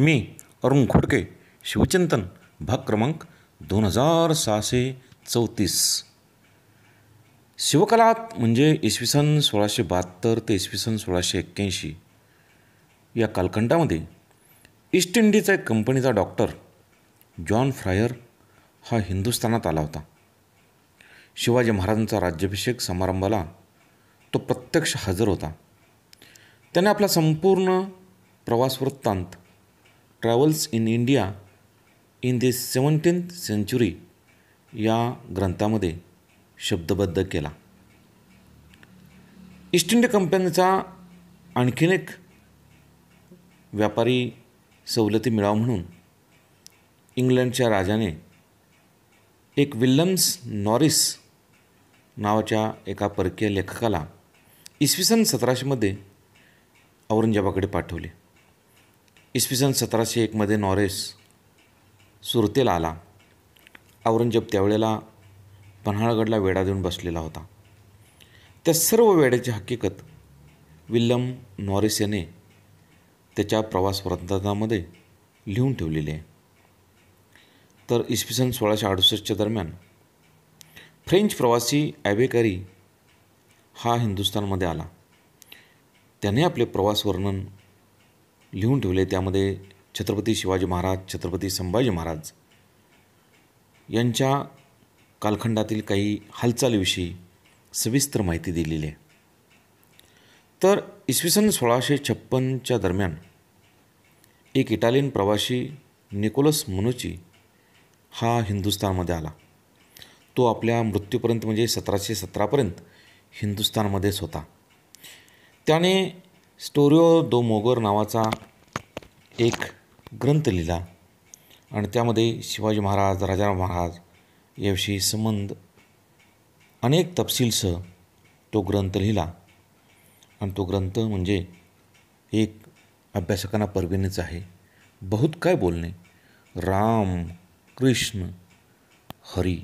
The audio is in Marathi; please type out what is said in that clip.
मी अरुण खोडके शिवचिंतन भाग क्रमांक दोन हजार सहाशे चौतीस शिवकलात म्हणजे इसवी सन सोळाशे बहात्तर ते इसवी सन सोळाशे एक्क्याऐंशी या कालखंडामध्ये ईस्ट इंडिजचा एक कंपनीचा डॉक्टर जॉन फ्रायर हा हिंदुस्थानात आला होता शिवाजी महाराजांचा राज्याभिषेक समारंभाला तो प्रत्यक्ष हजर होता त्याने आपला संपूर्ण प्रवास वृत्तांत travels in India in the seventeenth century या ग्रंथामध्ये शब्दबद्ध केला ईस्ट इंडिया कंपनीचा आणखीन एक व्यापारी सवलती मिळावं म्हणून इंग्लंडच्या राजाने एक विल्यम्स नॉरिस नावाच्या एका परकीय लेखकाला इसवी सन सतराशेमध्ये औरंगजेबाकडे पाठवले इसवी सन सतराशे एकमध्ये नॉरेस सुरतेला आला औरंगजेब त्यावेळेला पन्हाळगडला वेढा देऊन बसलेला होता त्या सर्व वेड्याची हकीकत विल्यम नॉरेस याने त्याच्या प्रवास वृत्तांतामध्ये लिहून ठेवलेली आहे तर इसवी सन सोळाशे अडुसष्टच्या दरम्यान फ्रेंच प्रवासी ॲबेकरी हा हिंदुस्थानमध्ये आला त्याने आपले प्रवास वर्णन लिहून ठेवले त्यामध्ये छत्रपती शिवाजी महाराज छत्रपती संभाजी महाराज यांच्या कालखंडातील काही हालचालीविषयी सविस्तर माहिती दिलेली आहे तर इसवी सन सोळाशे छप्पनच्या दरम्यान एक इटालियन प्रवासी निकोलस मनुची हा हिंदुस्थानमध्ये आला तो आपल्या मृत्यूपर्यंत म्हणजे सतराशे सतरापर्यंत हिंदुस्थानमध्येच होता त्याने स्टोरिओ दो मोगर नावाचा एक ग्रंथ लिहिला आणि त्यामध्ये शिवाजी महाराज राजाराम महाराज याविषयी संबंध अनेक तपशीलसह तो ग्रंथ लिहिला आणि तो ग्रंथ म्हणजे एक अभ्यासकांना परवीनच आहे बहुत काय बोलणे राम कृष्ण हरी